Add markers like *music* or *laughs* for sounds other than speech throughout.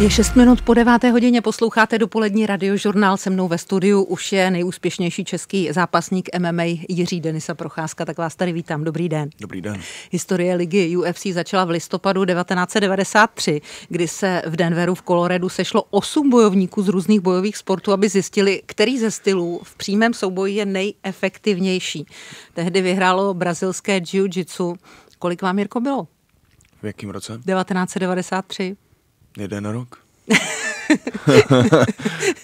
Je 6 minut po 9. hodině, posloucháte dopolední radiožurnál, se mnou ve studiu už je nejúspěšnější český zápasník MMA Jiří Denisa Procházka, tak vás tady vítám, dobrý den. Dobrý den. Historie ligy UFC začala v listopadu 1993, kdy se v Denveru v Koloredu sešlo 8 bojovníků z různých bojových sportů, aby zjistili, který ze stylů v přímém souboji je nejefektivnější. Tehdy vyhrálo brazilské jiu-jitsu. Kolik vám, Jirko, bylo? V jakém roce? 1993. Jeden rok. *laughs*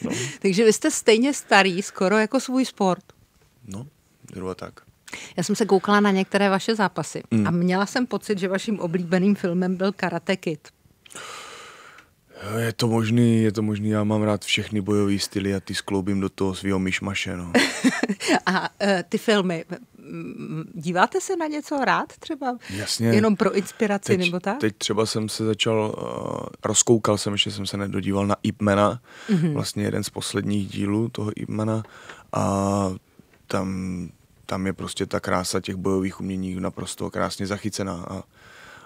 no. Takže vy jste stejně starý skoro jako svůj sport. No, zhruba tak. Já jsem se koukala na některé vaše zápasy mm. a měla jsem pocit, že vaším oblíbeným filmem byl Karate Kid. Je to možný, je to možný, já mám rád všechny bojové styly a ty skloubím do toho svého myšmaše, no. *laughs* a eh, ty filmy, díváte se na něco rád třeba? Jasně. Jenom pro inspiraci teď, nebo tak? Teď třeba jsem se začal, uh, rozkoukal jsem, ještě jsem se nedodíval na Ipmana, mm-hmm. vlastně jeden z posledních dílů toho Ipmana a tam, tam je prostě ta krása těch bojových umění naprosto krásně zachycená a,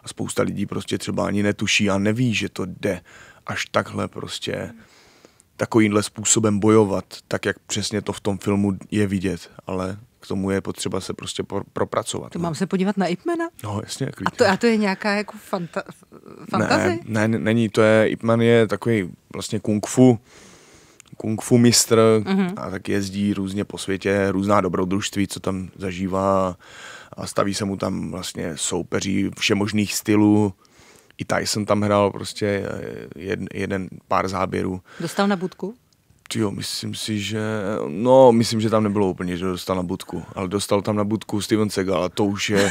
a spousta lidí prostě třeba ani netuší a neví, že to jde až takhle prostě takovýmhle způsobem bojovat, tak jak přesně to v tom filmu je vidět, ale k tomu je potřeba se prostě pro, propracovat. To no. mám se podívat na Ipmana? No, jasně. Klidně. A to, a to je nějaká jako fanta, fantazie? Ne, ne, není, to je, Ipman je takový vlastně kung fu, kung fu mistr mm-hmm. a tak jezdí různě po světě, různá dobrodružství, co tam zažívá a staví se mu tam vlastně soupeří všemožných stylů, i Tyson tam hrál prostě eh, jed, jeden pár záběrů. Dostal na budku? Jo, myslím si, že... No, myslím, že tam nebylo úplně, že dostal na budku, ale dostal tam na budku Steven Segal a to už je,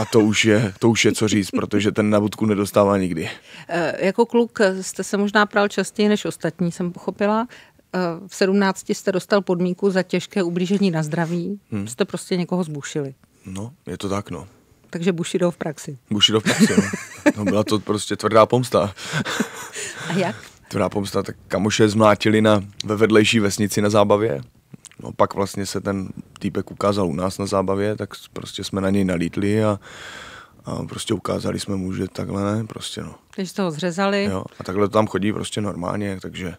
a to už je, to už je co říct, protože ten na budku nedostává nikdy. E, jako kluk eh, jste se možná pral častěji než ostatní, jsem pochopila. E, v 17 jste dostal podmínku za těžké ublížení na zdraví, hmm. jste prostě někoho zbušili. No, je to tak, no. Takže Bushido v praxi. Bushido v praxi, no. no byla to prostě tvrdá pomsta. A jak? Tvrdá pomsta, tak kamoše zmlátili na, ve vedlejší vesnici na zábavě. No pak vlastně se ten týpek ukázal u nás na zábavě, tak prostě jsme na něj nalítli a, a prostě ukázali jsme mu, že takhle ne, prostě no. Takže to ho zřezali. Jo, a takhle to tam chodí prostě normálně, takže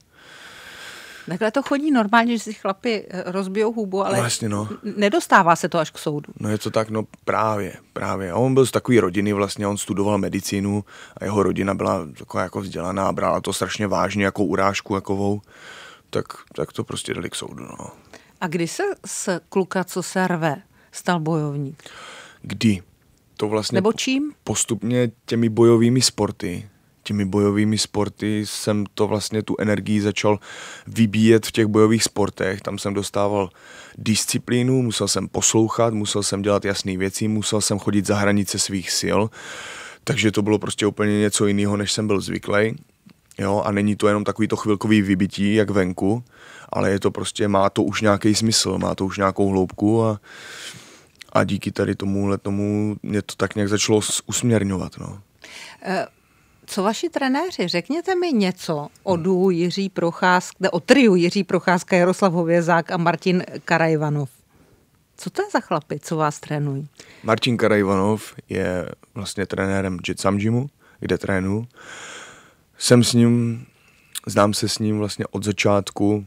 Takhle to chodí normálně, že si chlapi eh, rozbijou hubu, ale vlastně, no, jasně, no. nedostává se to až k soudu. No je to tak, no právě, právě. A on byl z takové rodiny vlastně, on studoval medicínu a jeho rodina byla taková jako vzdělaná a brala to strašně vážně jako urážku jakovou, tak, tak to prostě dali k soudu, no. A kdy se s kluka, co se rve, stal bojovník? Kdy? To vlastně Nebo čím? postupně těmi bojovými sporty, těmi bojovými sporty jsem to vlastně tu energii začal vybíjet v těch bojových sportech. Tam jsem dostával disciplínu, musel jsem poslouchat, musel jsem dělat jasné věci, musel jsem chodit za hranice svých sil. Takže to bylo prostě úplně něco jiného, než jsem byl zvyklý. Jo, a není to jenom takový to chvilkový vybití, jak venku, ale je to prostě, má to už nějaký smysl, má to už nějakou hloubku a, a díky tady tomu tomu mě to tak nějak začalo usměrňovat. No. Eh, co vaši trenéři? Řekněte mi něco o hmm. duhu Jiří Procházka, o triu Jiří Procházka, Jaroslav Hovězák a Martin Karajvanov. Co to je za chlapy, co vás trénují? Martin Karajvanov je vlastně trenérem Jitsam Gymu, kde trénu. Jsem s ním, znám se s ním vlastně od začátku,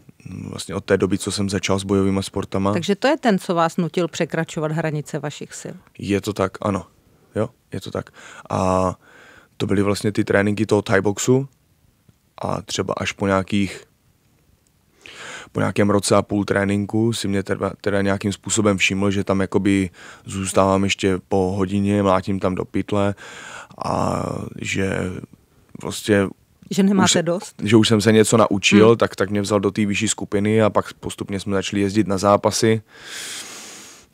vlastně od té doby, co jsem začal s bojovými sportama. Takže to je ten, co vás nutil překračovat hranice vašich sil? Je to tak, ano. Jo, je to tak. A to byly vlastně ty tréninky toho Thai boxu a třeba až po nějakých po nějakém roce a půl tréninku si mě teda, teda nějakým způsobem všiml, že tam jakoby zůstávám ještě po hodině, mlátím tam do pytle a že vlastně že nemáte už, dost? Že už jsem se něco naučil, hmm. tak, tak mě vzal do té vyšší skupiny a pak postupně jsme začali jezdit na zápasy.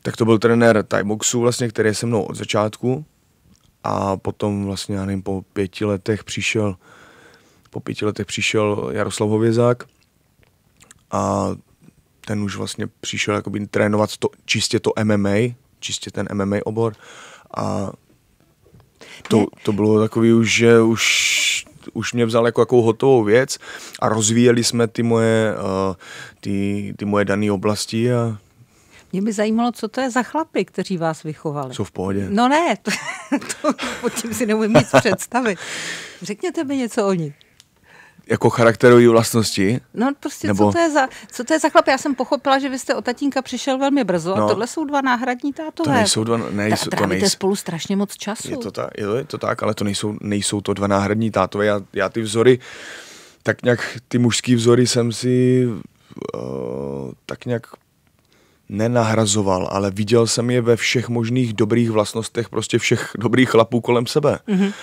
Tak to byl trenér Thai boxu vlastně, který je se mnou od začátku a potom vlastně, já nevím, po pěti letech přišel, po pěti letech přišel Jaroslav Hovězák a ten už vlastně přišel jakoby trénovat to, čistě to MMA, čistě ten MMA obor a to, to bylo takový už, že už, už mě vzal jako, jakou hotovou věc a rozvíjeli jsme ty moje, uh, ty, ty moje dané oblasti a mě by zajímalo, co to je za chlapy, kteří vás vychovali. Jsou v pohodě. No ne, *laughs* to, to pod tím si neumím nic představit. Řekněte mi něco o nich jako charakterují vlastnosti? No prostě, nebo... co, to je za, co to je za chlap? Já jsem pochopila, že vy jste o tatínka přišel velmi brzo no, a tohle jsou dva náhradní tátové. To nejsou dva, nejsou, Ta, to nejsou, spolu strašně moc času. Je to, ta, je to tak, ale to nejsou, nejsou to dva náhradní tátové. Já, já ty vzory, tak nějak ty mužský vzory jsem si uh, tak nějak nenahrazoval, ale viděl jsem je ve všech možných dobrých vlastnostech prostě všech dobrých chlapů kolem sebe. Mm-hmm.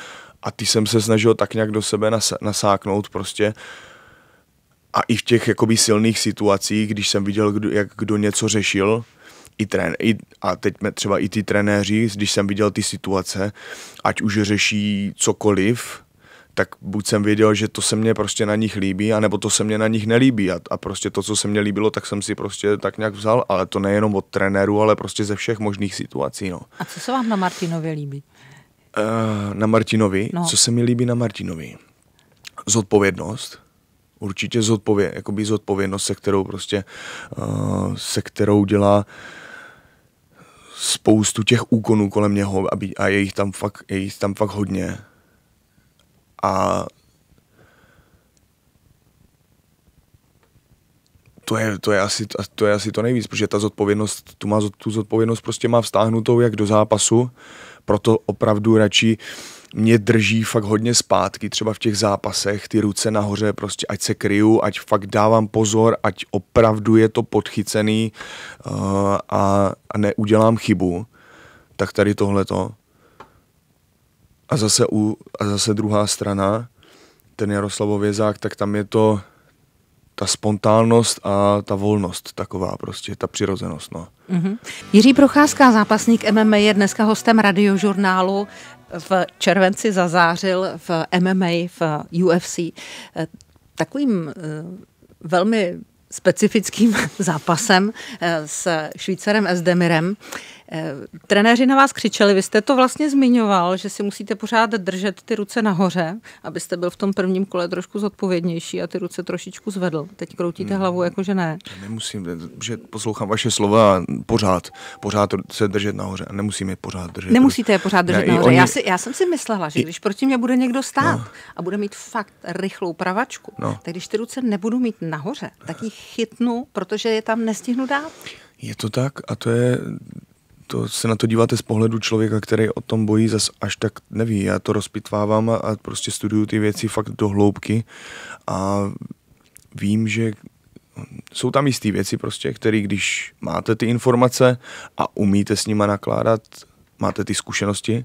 A ty jsem se snažil tak nějak do sebe nas- nasáknout prostě. A i v těch jakoby silných situacích, když jsem viděl, kdo, jak kdo něco řešil, i trén, i, a teď třeba i ty trenéři, když jsem viděl ty situace, ať už řeší cokoliv, tak buď jsem věděl, že to se mně prostě na nich líbí, anebo to se mně na nich nelíbí. A, a prostě to, co se mně líbilo, tak jsem si prostě tak nějak vzal, ale to nejenom od trenéru, ale prostě ze všech možných situací. No. A co se vám na Martinovi líbí? Uh, na Martinovi? No. Co se mi líbí na Martinovi? Zodpovědnost určitě zodpově, jakoby zodpovědnost, se kterou prostě, uh, se kterou dělá spoustu těch úkonů kolem něho a, by, a je, jich tam fakt, je jich tam fakt hodně. A to je, to, je asi, to je asi to nejvíc, protože ta zodpovědnost, tu, má, tu zodpovědnost prostě má vstáhnutou jak do zápasu, proto opravdu radši mě drží fakt hodně zpátky, třeba v těch zápasech, ty ruce nahoře, prostě ať se kryju, ať fakt dávám pozor, ať opravdu je to podchycený uh, a, a neudělám chybu. Tak tady tohleto. A zase, u, a zase druhá strana, ten Jaroslavov Jaroslavovězák, tak tam je to ta spontánnost a ta volnost taková prostě, ta přirozenost. No. Mm-hmm. Jiří Procházka, zápasník MMA, je dneska hostem radiožurnálu. V červenci zazářil v MMA, v UFC. Eh, takovým eh, velmi specifickým *laughs* zápasem eh, s Švýcarem Esdemirem. Eh, trenéři na vás křičeli, vy jste to vlastně zmiňoval, že si musíte pořád držet ty ruce nahoře, abyste byl v tom prvním kole trošku zodpovědnější a ty ruce trošičku zvedl. Teď kroutíte hmm. hlavu, jako že ne. Nemusím, že poslouchám vaše slova pořád, pořád se držet nahoře. Nemusím je pořád držet. Nemusíte je pořád držet ne, nahoře. Oni... Já, si, já jsem si myslela, že když proti mě bude někdo stát no. a bude mít fakt rychlou pravačku, no. tak když ty ruce nebudu mít nahoře, tak ji chytnu, protože je tam nestihnu dát. Je to tak a to je to se na to díváte z pohledu člověka, který o tom bojí, zas až tak neví. Já to rozpitvávám a prostě studuju ty věci fakt do hloubky a vím, že jsou tam jisté věci prostě, které když máte ty informace a umíte s nima nakládat, máte ty zkušenosti,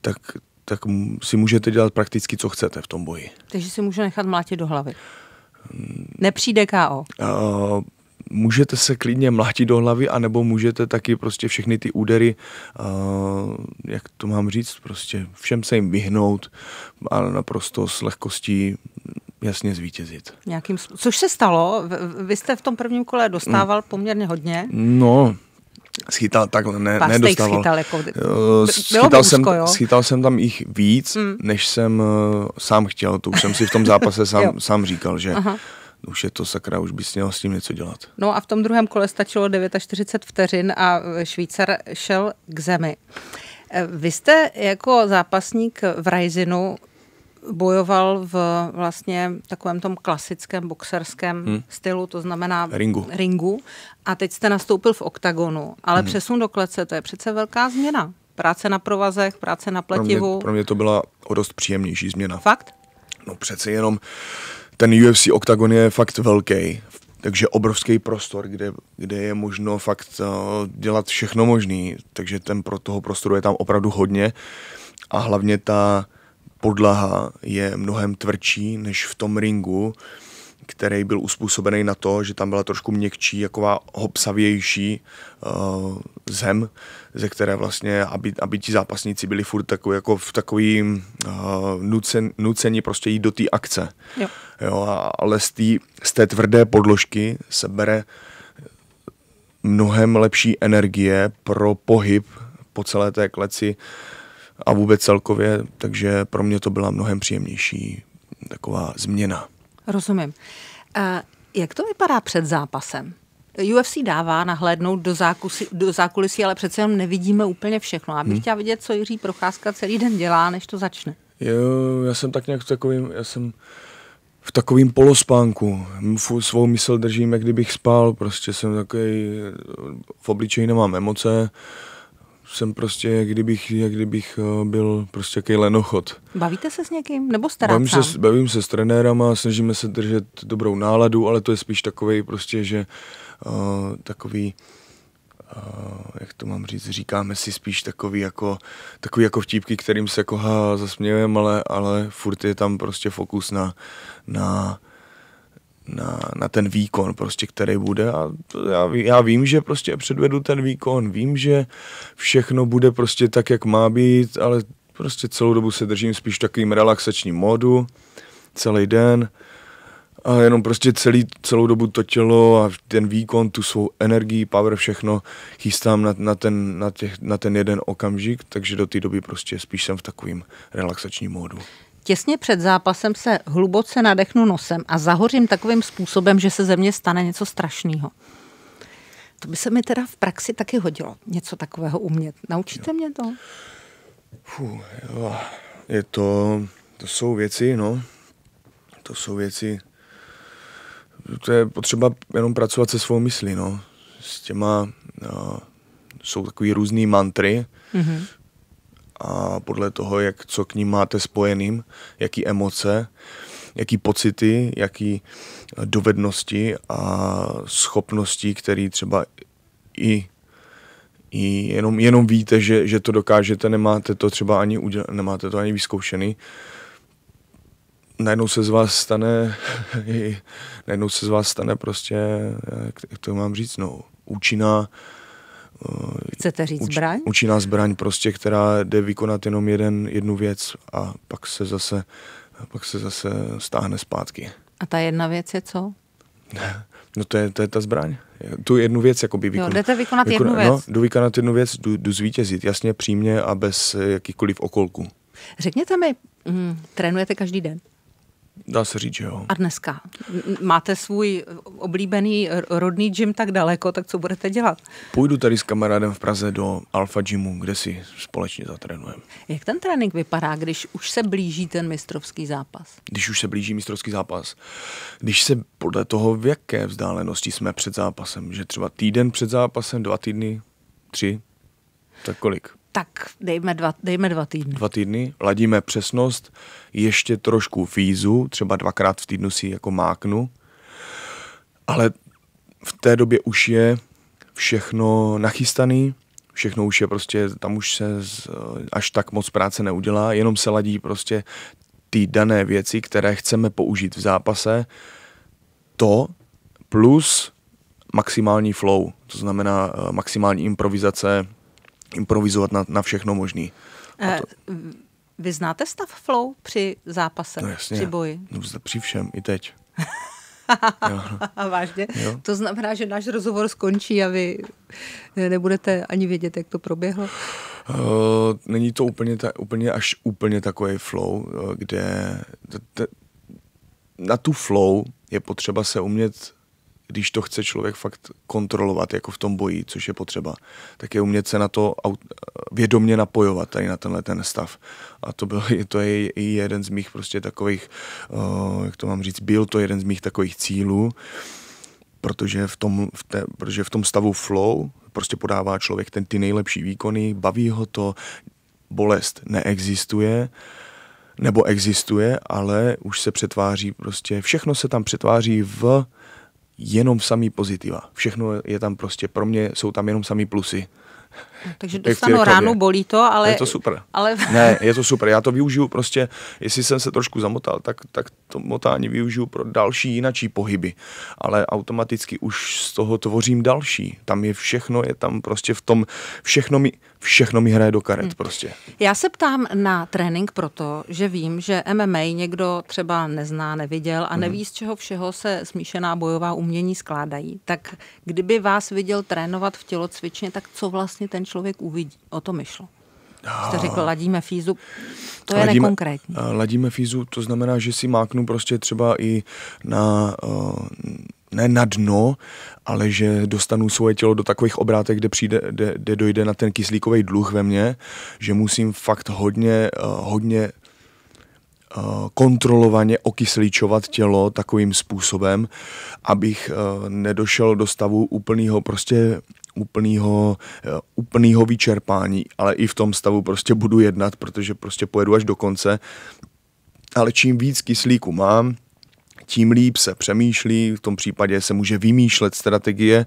tak, tak si můžete dělat prakticky, co chcete v tom boji. Takže si může nechat mlátit do hlavy. Hmm. Nepřijde KO. Uh, eh, můžete se klidně mlátit do hlavy, anebo můžete taky prostě všechny ty údery, uh, jak to mám říct, prostě všem se jim vyhnout a naprosto s lehkostí jasně zvítězit. Nějakým, což se stalo? Vy jste v tom prvním kole dostával no. poměrně hodně. No, Schytal takhle, ne, Pár nedostával. Schytal, jako, eh, bylo schytal, jsem, jo? schytal jsem tam jich víc, mm. než jsem uh, sám chtěl. To už jsem si v tom zápase sám, *laughs* sám říkal, že Aha už je to sakra, už bys měl s tím něco dělat. No a v tom druhém kole stačilo 49 vteřin a Švýcar šel k zemi. Eh, vy jste jako zápasník v Ryzinu bojoval v vlastně takovém tom klasickém boxerském hmm. stylu, to znamená ringu. ringu. A teď jste nastoupil v oktagonu, ale hmm. přesun do klece, to je přece velká změna. Práce na provazech, práce na pletivu. Pro mě, pro mě to byla o dost příjemnější změna. Fakt? No přece jenom uh, ten UFC oktagon je fakt velký, takže obrovský prostor, kde, kde je možno fakt uh, dělat všechno možný, takže ten pro toho prostoru je tam opravdu hodně a hlavně ta podlaha je mnohem tvrdší než v tom ringu, který byl uspůsobený na to, že tam byla trošku měkčí, jaková hopsavější uh, zem, ze které vlastně, aby, aby ti zápasníci byli furt takový, jako v takovým uh, eh, nucen, nucení prostě jít do té akce. Jo. Jo, a, ale z, tý, z té tvrdé podložky se bere mnohem lepší energie pro pohyb po celé té kleci a vůbec celkově, takže pro mě to byla mnohem příjemnější taková změna. Rozumím. A jak to vypadá před zápasem? UFC dává nahlédnout do, zákusy, do zákulisí, ale přece jenom nevidíme úplně všechno. Já bych hmm. chtěla vidět, co Jiří Procházka celý den dělá, než to začne. Jo, já jsem tak nějak v takovým, já jsem v takovým polospánku. Svou mysl držím, jak kdybych spal, prostě jsem takový, v obličeji nemám emoce, uh, jsem prostě, jak kdybych, jak kdybych eh, byl prostě jaký lenochod. Bavíte se s někým? Nebo staráte bavím se, bavím se s trenérama, snažíme se držet dobrou náladu, ale to je spíš takový prostě, že uh, takový uh, jak to mám říct, říkáme si spíš takový jako, takový jako vtípky, kterým se koha zasmějeme, ale, ale furt je tam prostě fokus na, na na, na ten výkon, prostě, který bude. A já, já vím, že prostě předvedu ten výkon, vím, že všechno bude prostě tak, jak má být, ale prostě celou dobu se držím spíš v takovým relaxačním modu celý den a jenom prostě celý, celou dobu to tělo a ten výkon, tu svou energii, power, všechno chystám na, na, ten, na, těch, na ten jeden okamžik, takže do té doby prostě spíš jsem v takovým relaxačním módu těsně před zápasem se hluboce nadechnu nosem a zahořím takovým způsobem, že se ze mě stane něco strašného. To by se mi teda v praxi taky hodilo, něco takového umět. Naučíte jo. mě to? Fuh, jo. Je to, to jsou věci, no. To jsou věci, to je potřeba jenom pracovat se svou myslí, no. S těma, no, jsou takový různý mantry, mm-hmm a podle toho, jak co k ním máte spojeným, jaký emoce, jaký pocity, jaký eh, dovednosti a schopnosti, které třeba i, i jenom, jenom víte, že, že to dokážete, nemáte to třeba ani uděla, nemáte to ani vyzkoušený, najednou se z vás stane, *laughs* najednou se z vás stane prostě, eh, jak to mám říct, no, účinná Eh, Chcete říct uč, zbraň? Účinná zbraň prostě, která jde vykonat jenom jeden, jednu věc a pak se zase, pak se zase stáhne zpátky. A ta jedna věc je co? *laughs* No to je, to je ta zbraň. Tu jednu věc jako vykon... jo, jdete vykonat vykon... jednu no, věc. No, jdu vykonat jednu věc, jdu, jdu zvítězit, jasně, přímě a bez jakýchkoliv okolků. Řekněte mi, mm, trénujete každý den? Dá se říct, že jo. A dneska máte svůj oblíbený rodný gym tak daleko, tak co budete dělat? Půjdu tady s kamarádem v Praze do Alfa Gymu, kde si společně zatrénujeme. Jak ten trénink vypadá, když už se blíží ten mistrovský zápas? Když už se blíží mistrovský zápas, když se podle toho, v jaké vzdálenosti jsme před zápasem, že třeba týden před zápasem, dva týdny, tři, tak kolik? tak dejme dva, dejme dva týdny. Dva týdny, ladíme přesnost, ještě trošku fízu, třeba dvakrát v týdnu si jako máknu, ale v té době už je všechno nachystaný, všechno už je prostě, tam už se až tak moc práce neudělá, jenom se ladí prostě ty dané věci, které chceme použít v zápase, to plus maximální flow, to znamená eh, maximální improvizace, improvizovat na, na všechno možný. Eh, to... Vy znáte stav flow při zápase, no jasně, při boji? No, při všem, i teď. *laughs* jo, Vážně? Jo. To znamená, že náš rozhovor skončí a vy nebudete ani vědět, jak to proběhlo? Uh, není to úplně, ta, úplně až úplně takový flow, eh, kde t, t, na tu flow je potřeba se umět když to chce člověk fakt kontrolovat, jako v tom boji, což je potřeba, tak je umět se na to vědomně napojovat, tady na tenhle ten stav. A to, byl, *laughs* to je i jeden z mých prostě takových, uh, jak to mám říct, byl to jeden z mých takových cílů, protože v tom, v té, protože v tom stavu flow prostě podává člověk ten ty nejlepší výkony, baví ho to, bolest neexistuje, nebo existuje, ale už se přetváří prostě, všechno se tam přetváří v jenom samý pozitiva. Všechno je tam prostě, pro mě jsou tam jenom samý plusy. No, takže dostanu ránu, bolí to, ale... Je to super. Ale... Ne, je to super. Já to využiju prostě, jestli jsem se trošku zamotal, tak, tak to motání využiju pro další jinačí pohyby. Ale automaticky už z toho tvořím další. Tam je všechno, je tam prostě v tom, všechno mi všechno mi hraje do karet hmm. prostě. Já se ptám na trénink proto, že vím, že MMA někdo třeba nezná, neviděl a mhm. neví, hmm. z čeho všeho se smíšená bojová umění skládají. Tak kdyby vás viděl trénovat v tělocvičně, tak co vlastně ten člověk uvidí? O to myšlo. Jste ah. řekl, ladíme fízu, to je ladíme, nekonkrétní. Eh, ladíme fízu, to znamená, že si máknu prostě třeba i na, eh, ne na dno, ale že dostanu svoje tělo do takových obrátek, kde, přijde, kde, kde dojde na ten kyslíkový dluh ve mně, že musím fakt hodně, eh, hodně eh, kontrolovaně okysličovat tělo takovým způsobem, abych eh, nedošel do stavu úplného prostě úplného, úplného vyčerpání, ale i v tom stavu prostě budu jednat, protože prostě pojedu až do konce. Ale čím víc kyslíku mám, tím líp se přemýšlí, v tom případě se může vymýšlet strategie,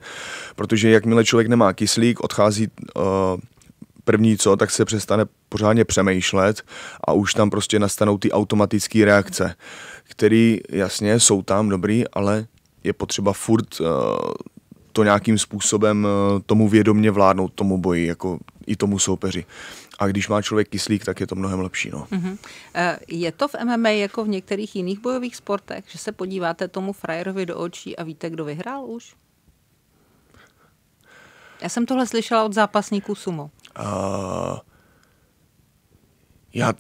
protože jakmile člověk nemá kyslík, odchází eh, první co, tak se přestane pořádně přemýšlet a už tam prostě nastanou ty automatické reakce, které jasně jsou tam dobrý, ale je potřeba furt eh, to nějakým způsobem eh, tomu vědomně vládnout, tomu boji, jako i tomu soupeři. A když má člověk kyslík, tak je to mnohem lepší. No. Mhm. Eh, je to v MMA jako v některých jiných bojových sportech, že se podíváte tomu frajerovi do očí a víte, kdo vyhrál už? Já jsem tohle slyšela od zápasníků sumo. Uh, já,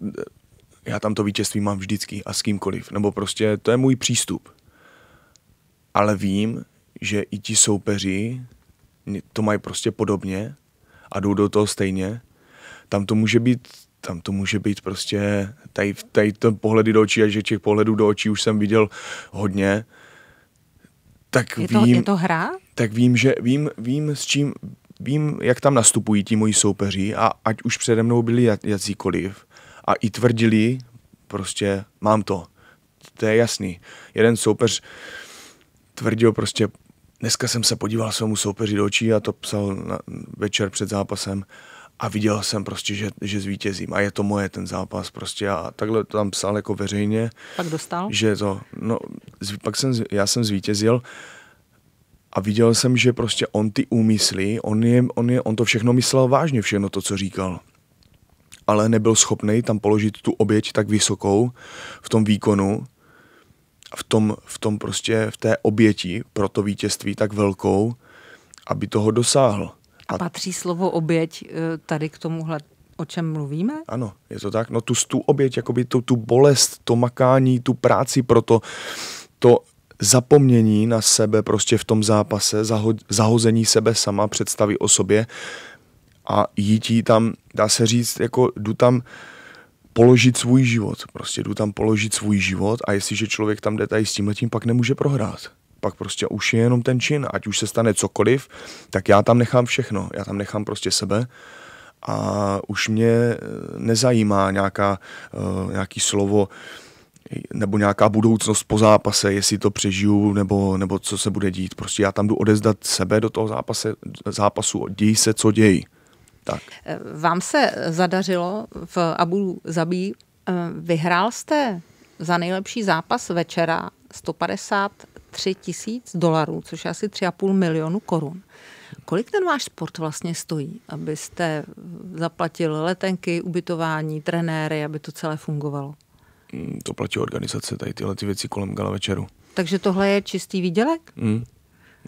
já tam to vítězství mám vždycky a s kýmkoliv. Nebo prostě to je můj přístup. Ale vím, že i ti soupeři to mají prostě podobně a jdou do toho stejně tam to může být tam to může být prostě, tady, tady to pohledy do očí, a že těch pohledů do očí už jsem viděl hodně, tak je to, vím, je to hra? Tak vím, že vím, vím s čím, vím, jak tam nastupují ti moji soupeři a ať už přede mnou byli jakýkoliv a i tvrdili, prostě mám to. To je jasný. Jeden soupeř tvrdil prostě, dneska jsem se podíval svému soupeři do očí a to psal na, večer před zápasem a viděl jsem prostě, že, že zvítězím a je to moje ten zápas prostě a takhle to tam psal jako veřejně. Pak dostal? Že to, no, z, pak jsem, já jsem zvítězil a viděl jsem, že prostě on ty úmysly, on, je, on, je, on to všechno myslel vážně, všechno to, co říkal ale nebyl schopný tam položit tu oběť tak vysokou v tom výkonu, v tom, v tom prostě, v té oběti pro to vítězství tak velkou, aby toho dosáhl. A patří slovo oběť eh, tady k tomuhle o čem mluvíme? Ano, je to tak. No tu, tu oběť, jakoby tu, tu bolest, to makání, tu práci pro to, to zapomnění na sebe prostě v tom zápase, zaho, zahození sebe sama, představy o sobě a jít tam, dá se říct, jako jdu tam položit svůj život. Prostě jdu tam položit svůj život a jestliže člověk tam jde tady s tímhletím, pak nemůže prohrát pak prostě už je jenom ten čin, ať už se stane cokoliv, tak já tam nechám všechno, já tam nechám prostě sebe a už mě eh, nezajímá nějaká, eh, nějaký slovo, nebo nějaká budoucnost po zápase, jestli to přežiju, nebo, nebo co se bude dít. Prostě já tam jdu odezdat sebe do toho zápase, zápasu, děj se, co děj. Tak. Eh, vám se zadařilo v Abu Zabí, vyhrál jste za nejlepší zápas večera 150 3 tisíc dolarů, což je asi 3,5 milionu korun. Kolik ten váš sport vlastně stojí, abyste zaplatil letenky, ubytování, trenéry, aby to celé fungovalo? Mm, to platí organizace, tady tyhle ty věci kolem gala večeru. Takže tohle je čistý výdělek? Mm.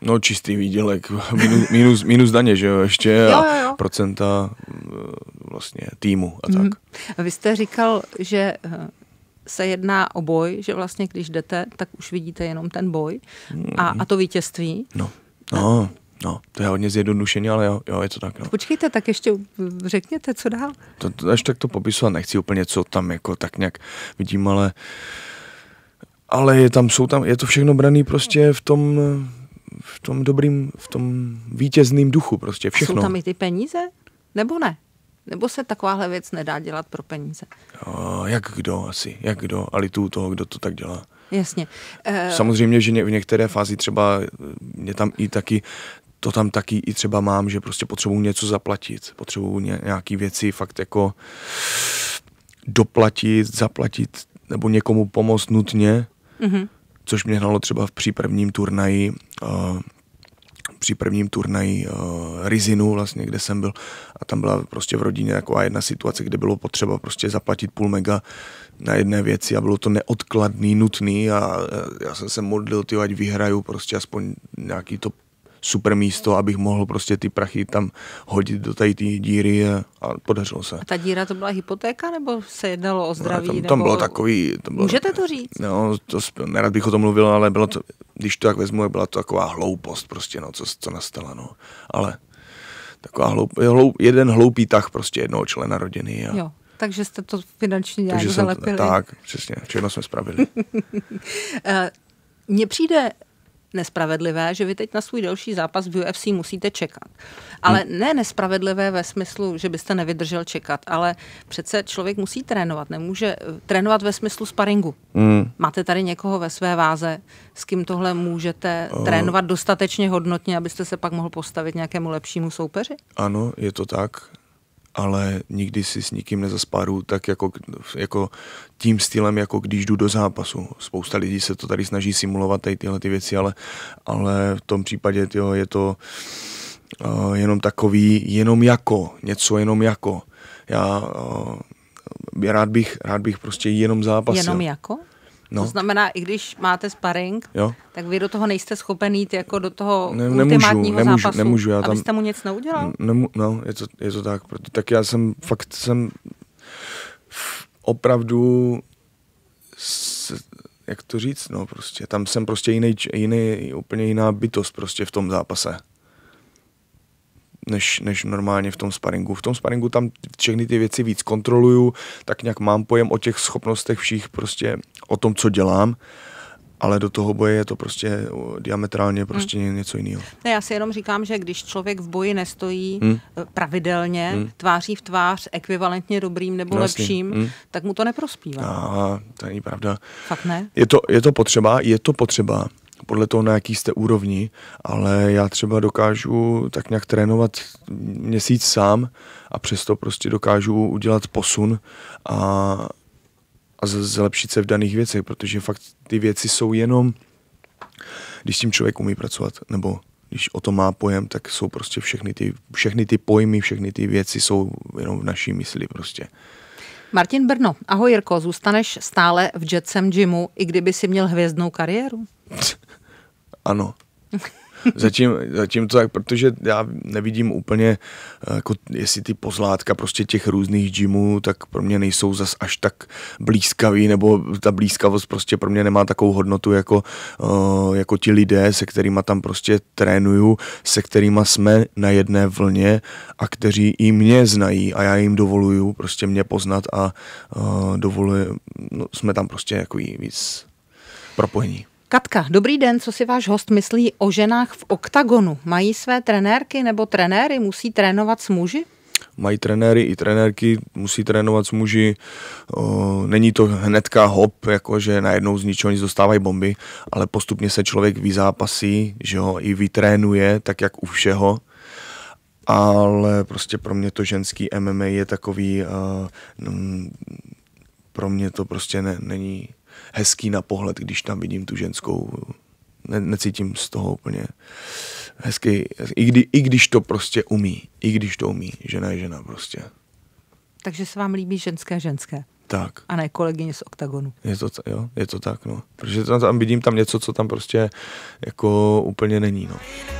No čistý výdělek, *laughs* minus, minus, minus daně, že jo, ještě jo, a procenta mm, vlastně týmu a tak. Mm. Mm-hmm. A vy jste říkal, že eh, se jedná o boj, že vlastně když jdete, tak už vidíte jenom ten boj a, hmm. a to vítězství. No, no, no, to je hodně zjednodušeně, ale jo, jo, je to tak. No. Počkejte, tak ještě řekněte, co dál. To, to až tak to popisovat nechci úplně, co tam jako tak nějak vidím, ale ale je tam, jsou tam, je to všechno braný prostě v tom, v tom dobrým, v tom vítězným duchu prostě všechno. Jsou tam i ty peníze? Nebo ne? Nebo se takováhle věc nedá dělat pro peníze? Uh, jak kdo asi, jak kdo, ale tu toho, kdo to tak dělá. Jasně. Uh... Samozřejmě, že v některé fázi třeba eh, mě tam i taky to tam taky i třeba mám, že prostě potřebuju něco zaplatit, potřebuju nějaký věci fakt jako doplatit, zaplatit nebo někomu pomoct nutně, mm-hmm. což mě hnalo třeba v přípravním turnaji uh, při prvním turnaji uh, Rizinu, vlastně, kde jsem byl. A tam byla prostě v rodině taková jedna situace, kde bylo potřeba prostě zaplatit půl mega na jedné věci a bylo to neodkladný, nutný a eh, já jsem se modlil, ty ať vyhraju prostě aspoň nějaký to super místo, abych mohl prostě ty prachy tam hodit do té díry a, a podařilo se. A ta díra to byla hypotéka nebo se jednalo o zdraví? No, tam, tam nebo... bylo takový... Tam bylo, Můžete to říct? No, to, nerad bych o tom mluvil, ale bylo to, když to tak vezmu, byla to taková hloupost prostě, no, co, co nastala, no. Ale taková hloup, hloup, jeden hloupý tah prostě jednoho člena rodiny. A, jo. Takže jste to finančně nějak zalepili. tak, přesně, všechno jsme spravili. *laughs* Eh, mně přijde nespravedlivé, že vy teď na svůj další zápas v UFC musíte čekat. Ale hmm. ne nespravedlivé ve smyslu, že byste nevydržel čekat, ale přece člověk musí trénovat, nemůže eh, trénovat ve smyslu sparingu. Hmm. Máte tady někoho ve své váze, s kým tohle můžete uh. trénovat dostatečně hodnotně, abyste se pak mohl postavit nějakému lepšímu soupeři? Ano, je to tak ale nikdy si s nikým nezaspáru tak jako, jako tím stylem, jako když jdu do zápasu. Spousta lidí se to tady snaží simulovat, tady tyhle ty věci, ale, ale v tom případě tyjo, je to uh, jenom takový, jenom jako, něco jenom jako. Já uh, rád bych, rád bych prostě jenom zápasil. Jenom jako? No. To znamená, i když máte sparring, jo. tak vy do toho nejste schopen jít jako do toho ne, nemůžu, nemůžu, zápasu, nemůžu, já tam, abyste mu nic neudělal? Nemu, no, je to, je to tak. Proto, tak já jsem fakt jsem opravdu s, jak to říct, no prostě, tam jsem prostě jiný, jiný, úplně jiná bytost prostě v tom zápase než, než normálně v tom sparingu. V tom sparingu tam všechny ty věci víc kontroluju, tak nějak mám pojem o těch schopnostech všech, prostě o tom, co dělám ale do toho boje je to prostě diametrálně hmm. prostě hmm. něco jiného. Ne, já si jenom říkám, že když člověk v boji nestojí hmm. E, pravidelně, hmm. tváří v tvář ekvivalentně dobrým nebo no, Jasný. lepším, hmm. tak mu to neprospívá. A, to není pravda. Fakt ne? Je to, je to potřeba, je to potřeba, podle toho, na jaký jste úrovni, ale já třeba dokážu tak nějak trénovat měsíc sám a přesto prostě dokážu udělat posun a, a zlepšit se v daných věcech, protože fakt ty věci jsou jenom, když s tím člověk umí pracovat, nebo když o to má pojem, tak jsou prostě všechny ty, všechny ty pojmy, všechny ty věci jsou jenom v naší mysli prostě. Martin Brno, ahoj Jirko, zůstaneš stále v Jetsem Gymu, i kdyby si měl hvězdnou kariéru? ano. *laughs* Zatím, zatím to tak, protože já nevidím úplně, jako jestli ty pozlátka prostě těch různých gymů, tak pro mě nejsou zas až tak blízkavý, nebo ta blízkavost prostě pro mě nemá takovou hodnotu jako, eh, jako ti lidé, se kterými tam prostě trénuju, se kterými jsme na jedné vlně a kteří i mě znají a já jim dovoluju prostě mě poznat a eh, dovoluji, no, jsme tam prostě jako víc propojení. Katka, dobrý den, co si váš host myslí o ženách v oktagonu? Mají své trenérky nebo trenéry, musí trénovat s muži? mají trenéry i trenérky, musí trénovat s muži. Není to hnedka hop, jakože najednou z ničeho nic dostávají bomby, ale postupně se člověk vyzápasí, že ho i vytrénuje, tak jak u všeho. Ale prostě pro mě to ženský MMA je takový, mm, pro mě to prostě ne, není hezký na pohled, když tam vidím tu ženskou. Ne, necítím z toho úplně hezky, i, kdy, i když to prostě umí, i když to umí, žena je žena prostě. Takže se vám líbí ženské ženské? Tak. A ne kolegyně z OKTAGONu. Je to, jo, je to tak, no. Protože tam, tam vidím tam něco, co tam prostě jako úplně není, no.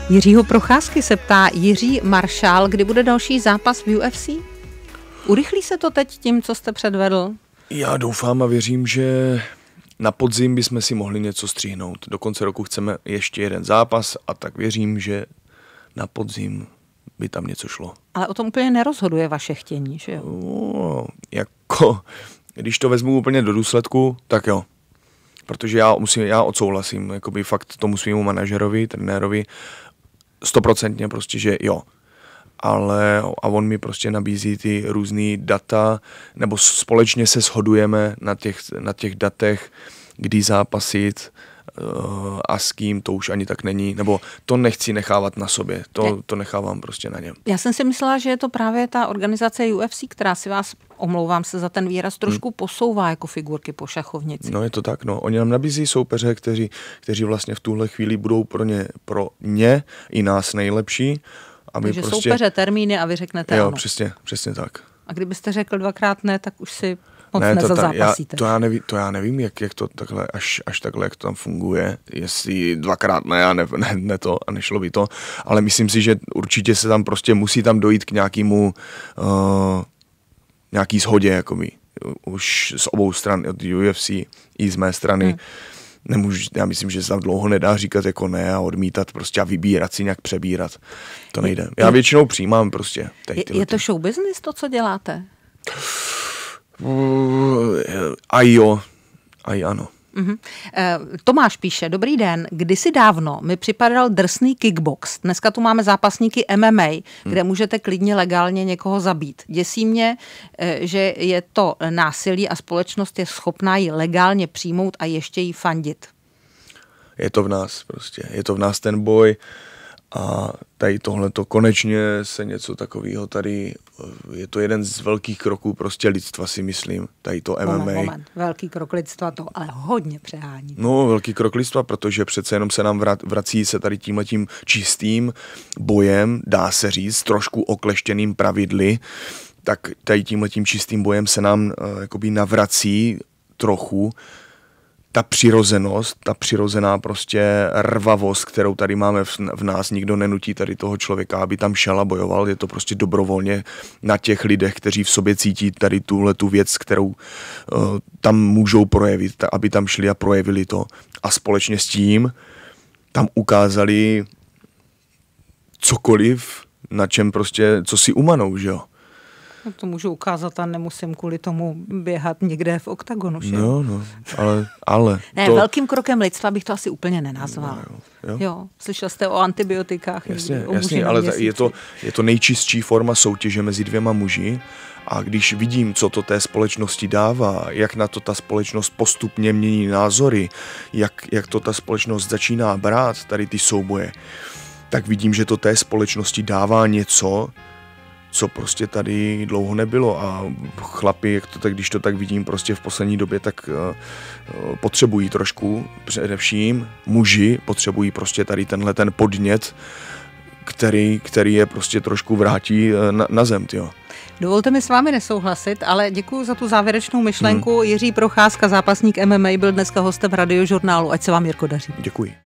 Jiřího Procházky se ptá Jiří Maršál, kdy bude další zápas v UFC? Urychlí se to teď tím, co jste předvedl? Já doufám a věřím, že na podzim bychom si mohli něco střihnout. Do konce roku chceme ještě jeden zápas a tak věřím, že na podzim by tam něco šlo. Ale o tom úplně nerozhoduje vaše chtění, že jo? No, jako, když to vezmu úplně do důsledku, tak jo. Protože já, musím, já odsouhlasím jakoby fakt tomu svýmu manažerovi, trenérovi, stoprocentně prostě, že jo, ale a on mi prostě nabízí ty různé data, nebo společně se shodujeme na těch, na těch datech, kdy zápasit, eh, a s kým, to už ani tak není, nebo to nechci nechávat na sobě, to, to nechávám prostě na něm. Já jsem si myslela, že je to právě ta organizace UFC, která si vás, omlouvám se za ten výraz, hmm. trošku hmm. posouvá jako figurky po šachovnici. No je to tak, no. Oni nám nabízí soupeře, kteří, kteří vlastně v tuhle chvíli budou pro ně, pro ně i nás nejlepší, a my Takže prostě... soupeře termíny a vy řeknete Jo, ano. přesně, přesně tak. A kdybyste řekl dvakrát ne, tak už si moc ne, to, ta, já, to, já neví, to já nevím, jak, jak to takhle, až, až takhle, jak to tam funguje, jestli dvakrát ne a ne, ne, ne to a nešlo by to, ale myslím si, že určitě se tam prostě musí tam dojít k nějakému uh, eh, nějaký shodě, my, už z obou stran, od UFC i z mé strany, hmm nemůžu, já myslím, že se tam dlouho nedá říkat jako ne a odmítat prostě a vybírat si nějak přebírat. To nejde. Já většinou přijímám prostě. je, je to show business to, co děláte? Eh, a jo, a ano. Mm-hmm. Tomáš píše, dobrý den, kdysi dávno mi připadal drsný kickbox. Dneska tu máme zápasníky MMA, mhm. kde hmm. můžete klidně legálně někoho zabít. Děsí mě, eh, že je to násilí a společnost je schopná ji legálně přijmout a ještě ji fandit. Je to v nás prostě, je to v nás ten boj. Uh, a tady tohle to konečně se něco takového tady, je to jeden z velkých kroků prostě lidstva si myslím, tady to MMA. Moment, moment. Velký krok lidstva to ale hodně přehání. No, velký krok lidstva, protože přece jenom se nám vrací se tady tímhle tím čistým bojem, dá se říct, trošku okleštěným pravidly, tak tady tímhle tím čistým bojem se nám uh, jakoby navrací trochu uh, ta přirozenost, ta přirozená prostě rvavost, kterou tady máme v, v nás, nikdo nenutí tady toho člověka, aby tam šel a bojoval, je to prostě dobrovolně na těch lidech, kteří v sobě cítí tady tuhle tu věc, kterou uh, tam můžou projevit, ta, aby tam šli a projevili to. A společně s tím tam ukázali cokoliv, na čem prostě, co si umanou, že jo. No to můžu ukázat a nemusím kvůli tomu běhat někde v oktagonu, že? No, no, ale... ale ne, to... velkým krokem lidstva bych to asi úplně nenazval. No, jo, jo. jo, slyšel jste o antibiotikách. Jasně, někdy, o jasně ale je to, je to nejčistší forma soutěže mezi dvěma muži. A když vidím, co to té společnosti dává, jak na to ta společnost postupně mění názory, jak, jak to ta společnost začíná brát, tady ty souboje, tak vidím, že to té společnosti dává něco, co prostě tady dlouho nebylo a chlapi, jak to tak, když to tak vidím prostě v poslední době, tak uh, potřebují trošku, především muži potřebují prostě tady tenhle ten podnět, který, který je prostě trošku vrátí eh, na, na zem, jo. Dovolte mi s vámi nesouhlasit, ale děkuji za tu závěrečnou myšlenku. Hmm. Jiří Procházka, zápasník MMA, byl dneska hostem radiožurnálu. Ať se vám, Jirko, daří. Děkuji.